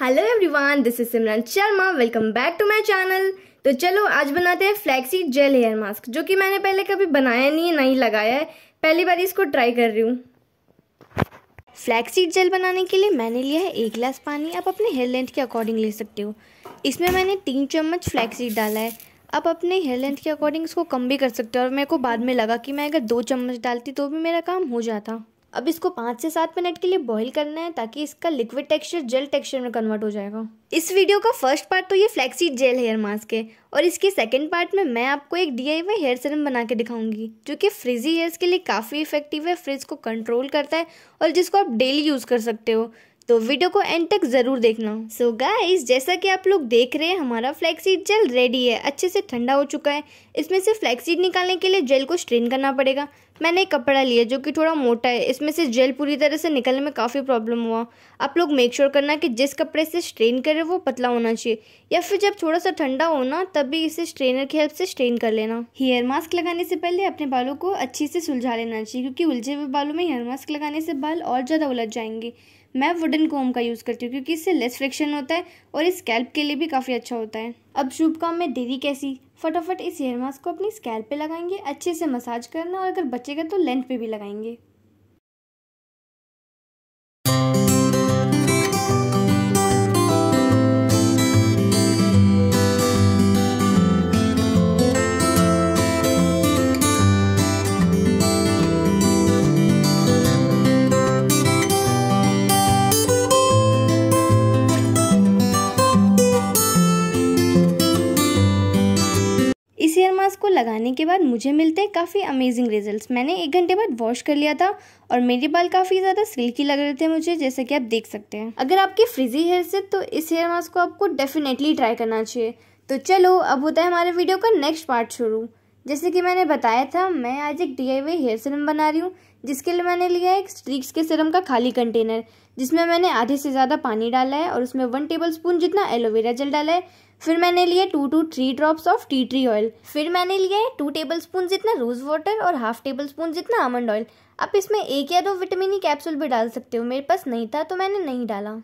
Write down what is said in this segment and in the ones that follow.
hello everyone this is Simran Sharma welcome back to my channel तो चलो आज बनाते हैं फ्लैक्सीड जेल हेयर मास्क जो कि मैंने पहले कभी बनाया नहीं है नहीं लगाया है पहली बार इसको ट्राई कर रही हूँ फ्लैक्सीड जेल बनाने के लिए मैंने लिया है एक गिलास पानी आप अपने हेयर लेंथ के अकॉर्डिंग ले सकते हो इसमें मैंने तीन चम्मच फ्लैक्सीड डाला है आप अपने हेयर लेंथ के अकॉर्डिंग इसको कम भी कर सकते हो और मेरे को बाद में लगा कि मैं अगर दो चम्मच डालती तो भी मेरा काम हो जाता अब इसको पाँच से सात मिनट के लिए बॉईल करना है ताकि इसका लिक्विड टेक्सचर जेल टेक्सचर में कन्वर्ट हो जाएगा इस वीडियो का फर्स्ट पार्ट तो ये फ्लैक्सीड जेल हेयर मास्क है और इसके सेकंड पार्ट में मैं आपको एक डी आई हेयर सीरम बना के दिखाऊंगी जो कि फ्रिजी हेयर्स के लिए काफ़ी इफेक्टिव है फ्रिज को कंट्रोल करता है और जिसको आप डेली यूज़ कर सकते हो तो वीडियो को एंड तक ज़रूर देखना सो so गाइस जैसा कि आप लोग देख रहे हैं हमारा फ्लैक्सीड जेल रेडी है अच्छे से ठंडा हो चुका है इसमें से फ्लैक्सीड निकालने के लिए जेल को स्ट्रेन करना पड़ेगा मैंने एक कपड़ा लिया जो कि थोड़ा मोटा है इसमें से जेल पूरी तरह से निकलने में काफ़ी प्रॉब्लम हुआ आप लोग मेक श्योर करना कि जिस कपड़े से स्ट्रेन करें वो पतला होना चाहिए या फिर जब थोड़ा सा ठंडा हो ना तभी इसे स्ट्रेनर की हेल्प से स्ट्रेन कर लेना हेयर मास्क लगाने से पहले अपने बालों को अच्छी से सुलझा लेना चाहिए क्योंकि उलझे हुए बालों में हेयर मास्क लगाने से बाल और ज़्यादा उलझ जाएंगे मैं वुडन कोम का यूज़ करती हूँ क्योंकि इससे लेस फ्रिक्शन होता है और इस स्कैल्प के लिए भी काफ़ी अच्छा होता है अब शुभ काम में देरी कैसी फटाफट इस हेयर मास्क को अपनी स्कैल पे लगाएंगे अच्छे से मसाज करना और अगर बचेगा तो लेंथ पे भी लगाएंगे को लगाने के बाद मुझे मिलते हैं काफ़ी अमेजिंग रिजल्ट्स मैंने एक घंटे बाद वॉश कर लिया था और मेरे बाल काफ़ी ज़्यादा सिल्की लग रहे थे मुझे जैसा कि आप देख सकते हैं अगर आपके फ्रिजी हेयर से तो इस हेयर मास्क को आपको डेफिनेटली ट्राई करना चाहिए तो चलो अब होता है हमारे वीडियो का नेक्स्ट पार्ट शुरू जैसे कि मैंने बताया था मैं आज एक डी आई हेयर सिरम बना रही हूँ जिसके लिए मैंने लिया है एक स्ट्रिक्स के सिरम का खाली कंटेनर जिसमें मैंने आधे से ज़्यादा पानी डाला है और उसमें वन टेबल स्पून जितना एलोवेरा जेल डाला है फिर मैंने लिया two two three drops of tea tree oil फिर मैंने लिया है टू टेबल स्पून जितना रोज़ वाटर और हाफ टेबल स्पून जितना आमंड ऑयल आप इसमें एक या दो विटामिनी कैप्सूल भी डाल सकते हो मेरे पास नहीं था तो मैंने नहीं डाला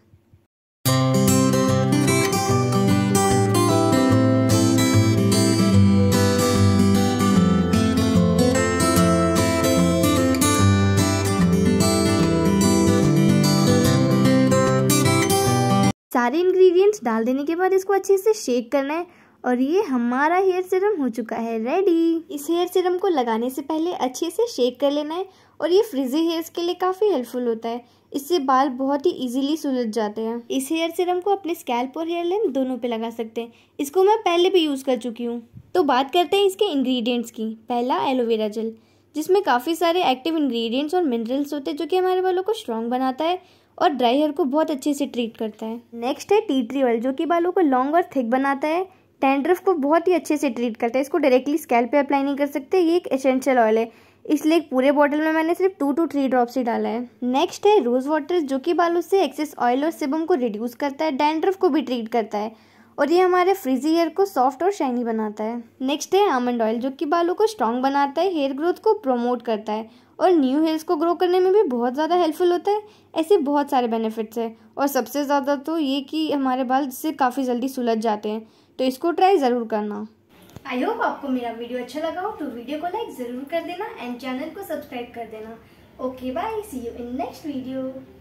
सारे इंग्रेडिएंट्स डाल देने के बाद इसको अच्छे से शेक करना है और ये हमारा हेयर सीरम हो चुका है रेडी इस हेयर सीरम को लगाने से पहले अच्छे से शेक कर लेना है और ये फ्रिजी हेयर्स के लिए काफ़ी हेल्पफुल होता है इससे बाल बहुत ही इजीली सुलझ जाते हैं इस हेयर सीरम को अपने स्कैल्प और हेयर लाइन दोनों पे लगा सकते हैं इसको मैं पहले भी यूज़ कर चुकी हूँ तो बात करते हैं इसके इंग्रेडिएंट्स की पहला एलोवेरा जेल जिसमें काफ़ी सारे एक्टिव इंग्रेडिएंट्स और मिनरल्स होते हैं जो कि हमारे बालों को स्ट्रॉन्ग बनाता है और ड्राई हेयर को बहुत अच्छे से ट्रीट करता है नेक्स्ट है टी ट्री ऑयल जो कि बालों को लॉन्ग और थिक बनाता है टेंड्रफ को बहुत ही अच्छे से ट्रीट करता है इसको डायरेक्टली स्कैल पे अप्लाई नहीं कर सकते ये एक एसेंशियल ऑयल है इसलिए एक पूरे बॉटल में मैंने सिर्फ टू टू थ्री ड्रॉप्स ही डाला है नेक्स्ट है रोज़ वाटर जो कि बालों से एक्सेस ऑयल और सिबम को रिड्यूस करता है डेंड्रफ को भी ट्रीट करता है और ये हमारे फ्रिजी हेयर को सॉफ्ट और शाइनी बनाता है नेक्स्ट है आमंड ऑयल जो कि बालों को स्ट्रॉन्ग बनाता है हेयर ग्रोथ को प्रमोट करता है और न्यू हेयर्स को ग्रो करने में भी बहुत ज़्यादा हेल्पफुल होता है ऐसे बहुत सारे बेनिफिट्स हैं और सबसे ज़्यादा तो ये कि हमारे बाल इससे काफ़ी जल्दी सुलझ जाते हैं तो इसको ट्राई ज़रूर करना आई होप आपको मेरा वीडियो अच्छा लगा हो तो वीडियो को लाइक ज़रूर कर देना एंड चैनल को सब्सक्राइब कर देना okay bye see you in next video